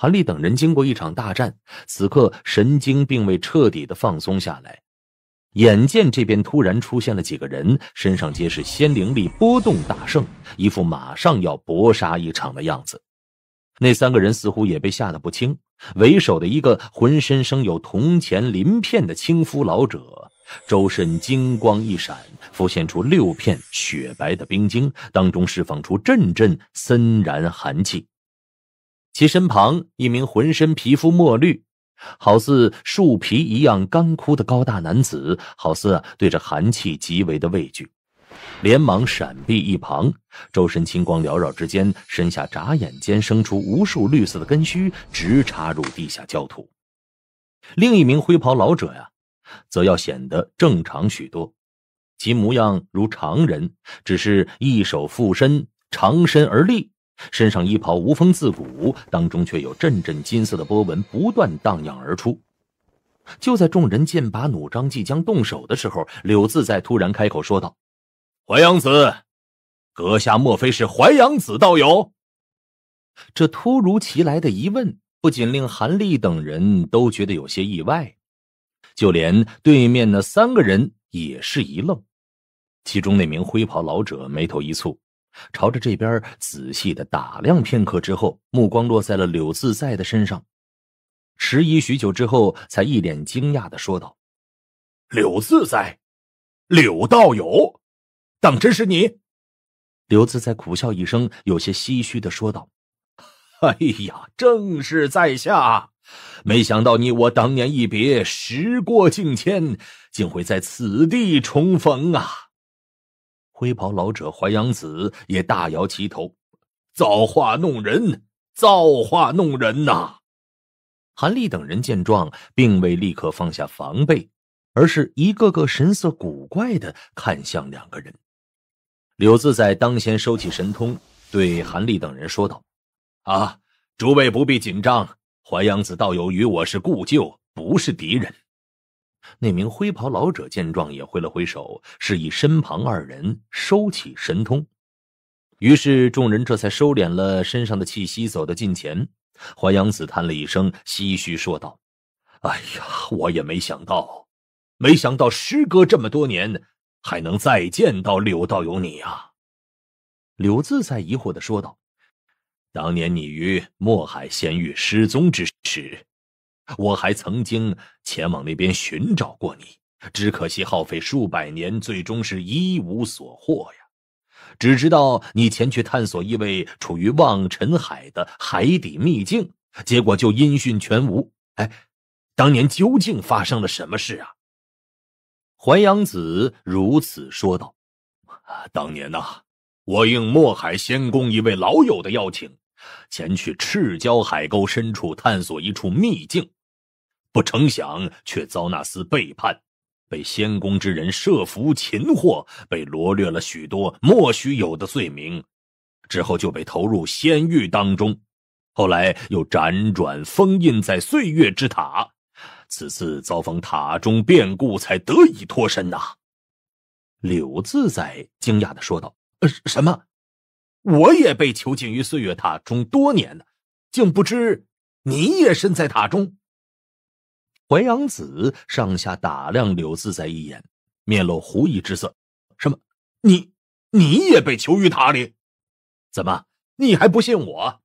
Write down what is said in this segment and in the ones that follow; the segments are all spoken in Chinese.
韩立等人经过一场大战，此刻神经并未彻底的放松下来。眼见这边突然出现了几个人，身上皆是仙灵力波动大盛，一副马上要搏杀一场的样子。那三个人似乎也被吓得不轻。为首的一个浑身生有铜钱鳞片的青肤老者，周身金光一闪，浮现出六片雪白的冰晶，当中释放出阵阵森然寒气。其身旁一名浑身皮肤墨绿，好似树皮一样干枯的高大男子，好似对着寒气极为的畏惧，连忙闪避一旁，周身青光缭绕之间，身下眨眼间生出无数绿色的根须，直插入地下焦土。另一名灰袍老者呀，则要显得正常许多，其模样如常人，只是一手附身，长身而立。身上衣袍无风自鼓，当中却有阵阵金色的波纹不断荡漾而出。就在众人剑拔弩张、即将动手的时候，柳自在突然开口说道：“淮阳子，阁下莫非是淮阳子道友？”这突如其来的疑问，不仅令韩立等人都觉得有些意外，就连对面的三个人也是一愣。其中那名灰袍老者眉头一蹙。朝着这边仔细的打量片刻之后，目光落在了柳自在的身上，迟疑许久之后，才一脸惊讶的说道：“柳自在，柳道友，当真是你？”柳自在苦笑一声，有些唏嘘的说道：“哎呀，正是在下，没想到你我当年一别，时过境迁，竟会在此地重逢啊！”灰袍老者淮阳子也大摇其头：“造化弄人，造化弄人呐！”韩立等人见状，并未立刻放下防备，而是一个个神色古怪的看向两个人。柳自在当先收起神通，对韩立等人说道：“啊，诸位不必紧张，淮阳子道友与我是故旧，不是敌人。”那名灰袍老者见状，也挥了挥手，示意身旁二人收起神通。于是众人这才收敛了身上的气息，走到近前。淮阳子叹了一声，唏嘘说道：“哎呀，我也没想到，没想到时隔这么多年，还能再见到柳道友你啊！”柳自在疑惑的说道：“当年你于墨海仙域失踪之时……”我还曾经前往那边寻找过你，只可惜耗费数百年，最终是一无所获呀。只知道你前去探索一位处于望尘海的海底秘境，结果就音讯全无。哎，当年究竟发生了什么事啊？淮阳子如此说道：“当年呐，我应墨海仙宫一位老友的邀请，前去赤蛟海沟深处探索一处秘境。”不成想，却遭那厮背叛，被仙宫之人设伏擒获，被罗列了许多莫须有的罪名，之后就被投入仙狱当中，后来又辗转封印在岁月之塔，此次遭逢塔中变故，才得以脱身呐。柳自在惊讶的说道：“呃，什么？我也被囚禁于岁月塔中多年竟不知你也身在塔中。”淮阳子上下打量柳自在一眼，面露狐疑之色：“什么？你你也被囚于塔里？怎么，你还不信我？”“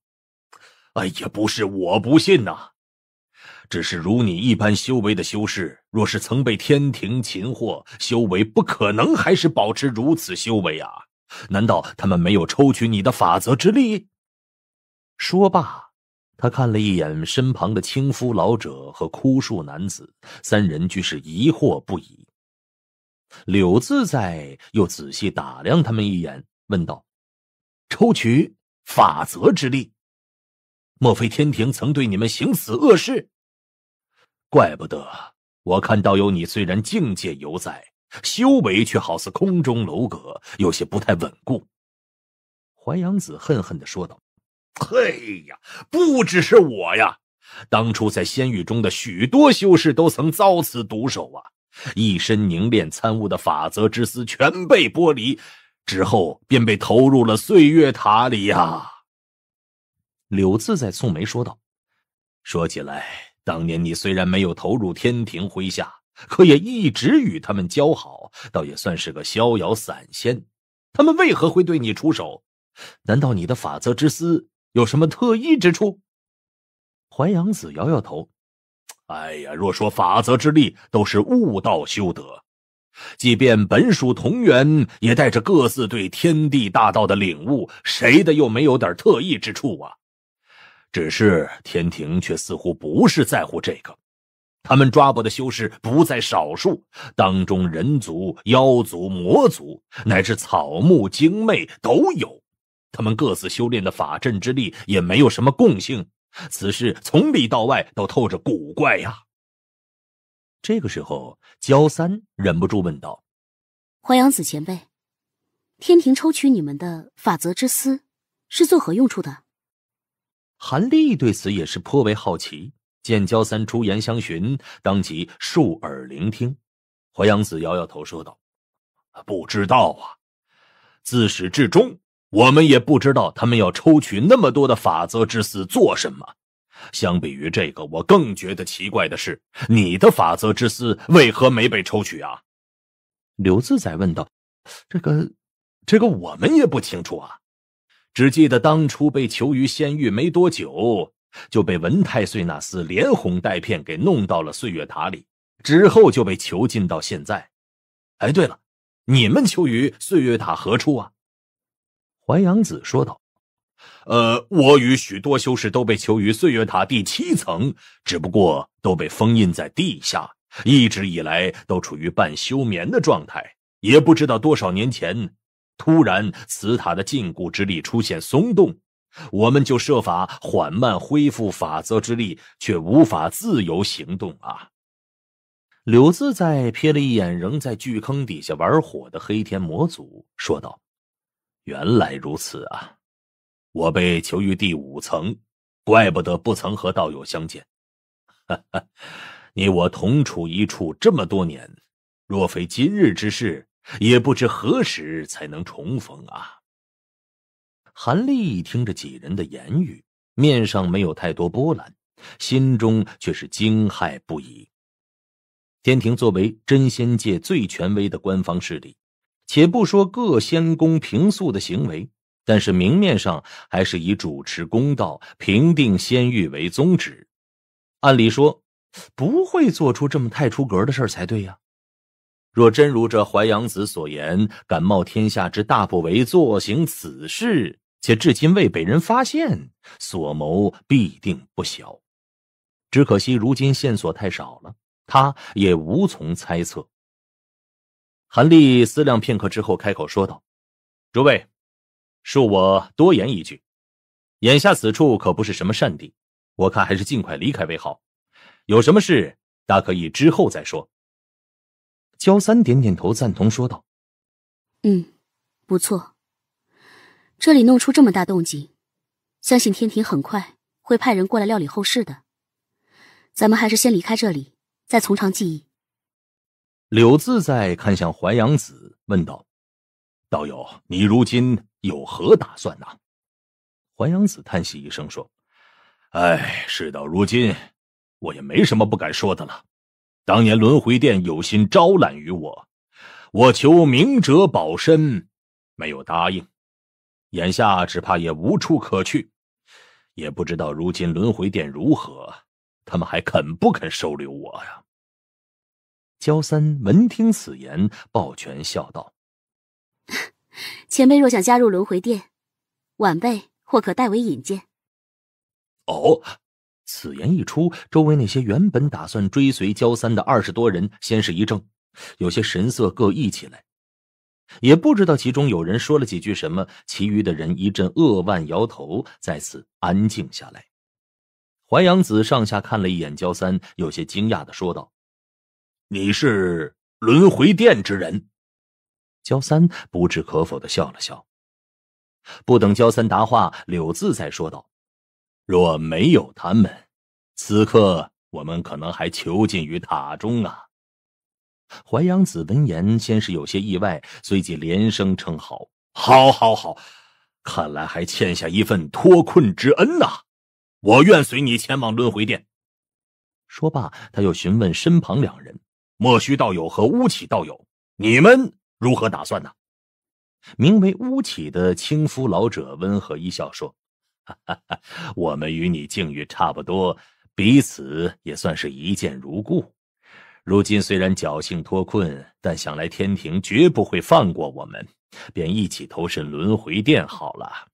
哎呀，不是，我不信呐，只是如你一般修为的修士，若是曾被天庭擒获，修为不可能还是保持如此修为啊！难道他们没有抽取你的法则之力？”说罢。他看了一眼身旁的青夫老者和枯树男子，三人俱是疑惑不已。柳自在又仔细打量他们一眼，问道：“抽取法则之力，莫非天庭曾对你们行此恶事？”怪不得我看到有你虽然境界犹在，修为却好似空中楼阁，有些不太稳固。”淮阳子恨恨的说道。嘿呀，不只是我呀，当初在仙域中的许多修士都曾遭此毒手啊！一身凝练参悟的法则之丝全被剥离，之后便被投入了岁月塔里呀。柳自在蹙眉说道：“说起来，当年你虽然没有投入天庭麾下，可也一直与他们交好，倒也算是个逍遥散仙。他们为何会对你出手？难道你的法则之思有什么特异之处？淮阳子摇摇头。哎呀，若说法则之力都是悟道修得，即便本属同源，也带着各自对天地大道的领悟。谁的又没有点特异之处啊？只是天庭却似乎不是在乎这个，他们抓捕的修士不在少数，当中人族、妖族、魔族乃至草木精魅都有。他们各自修炼的法阵之力也没有什么共性，此事从里到外都透着古怪呀。这个时候，焦三忍不住问道：“淮阳子前辈，天庭抽取你们的法则之思，是作何用处的？”韩立对此也是颇为好奇，见焦三出言相询，当即竖耳聆听。淮阳子摇摇头说道：“不知道啊，自始至终。”我们也不知道他们要抽取那么多的法则之丝做什么。相比于这个，我更觉得奇怪的是，你的法则之丝为何没被抽取啊？刘自在问道：“这个，这个我们也不清楚啊。只记得当初被囚于仙狱没多久，就被文太岁那厮连哄带骗给弄到了岁月塔里，之后就被囚禁到现在。哎，对了，你们囚于岁月塔何处啊？”淮阳子说道：“呃，我与许多修士都被囚于岁月塔第七层，只不过都被封印在地下，一直以来都处于半休眠的状态。也不知道多少年前，突然此塔的禁锢之力出现松动，我们就设法缓慢恢复法则之力，却无法自由行动啊。”柳自在瞥了一眼仍在巨坑底下玩火的黑天魔祖，说道。原来如此啊！我被囚于第五层，怪不得不曾和道友相见。哈哈，你我同处一处这么多年，若非今日之事，也不知何时才能重逢啊！韩立听着几人的言语，面上没有太多波澜，心中却是惊骇不已。天庭作为真仙界最权威的官方势力。且不说各仙公平素的行为，但是明面上还是以主持公道、平定仙域为宗旨。按理说，不会做出这么太出格的事才对呀。若真如这淮阳子所言，敢冒天下之大不韪，做行此事，且至今未被人发现，所谋必定不小。只可惜如今线索太少了，他也无从猜测。韩立思量片刻之后，开口说道：“诸位，恕我多言一句，眼下此处可不是什么善地，我看还是尽快离开为好。有什么事，大可以之后再说。”焦三点点头，赞同说道：“嗯，不错。这里弄出这么大动静，相信天庭很快会派人过来料理后事的。咱们还是先离开这里，再从长计议。”柳自在看向淮阳子，问道：“道友，你如今有何打算呢？淮阳子叹息一声说：“唉，事到如今，我也没什么不敢说的了。当年轮回殿有心招揽于我，我求明哲保身，没有答应。眼下只怕也无处可去，也不知道如今轮回殿如何，他们还肯不肯收留我呀？”焦三闻听此言，抱拳笑道：“前辈若想加入轮回殿，晚辈或可代为引荐。”哦，此言一出，周围那些原本打算追随焦三的二十多人先是一怔，有些神色各异起来，也不知道其中有人说了几句什么，其余的人一阵扼腕摇头，再次安静下来。淮阳子上下看了一眼焦三，有些惊讶的说道。你是轮回殿之人，焦三不置可否的笑了笑。不等焦三答话，柳自在说道：“若没有他们，此刻我们可能还囚禁于塔中啊。”淮阳子闻言，先是有些意外，随即连声称好：“好，好，好！看来还欠下一份脱困之恩呐。我愿随你前往轮回殿。”说罢，他又询问身旁两人。莫须道友和巫启道友，你们如何打算呢？名为巫启的青夫老者温和一笑说：“哈哈哈，我们与你境遇差不多，彼此也算是一见如故。如今虽然侥幸脱困，但想来天庭绝不会放过我们，便一起投身轮回殿好了。”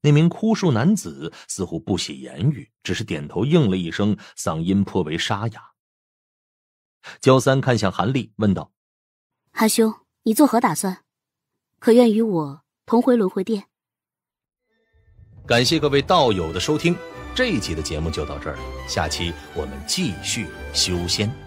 那名枯树男子似乎不喜言语，只是点头应了一声，嗓音颇为沙哑。焦三看向韩立，问道：“韩兄，你作何打算？可愿与我同回轮回殿？”感谢各位道友的收听，这一集的节目就到这儿了，下期我们继续修仙。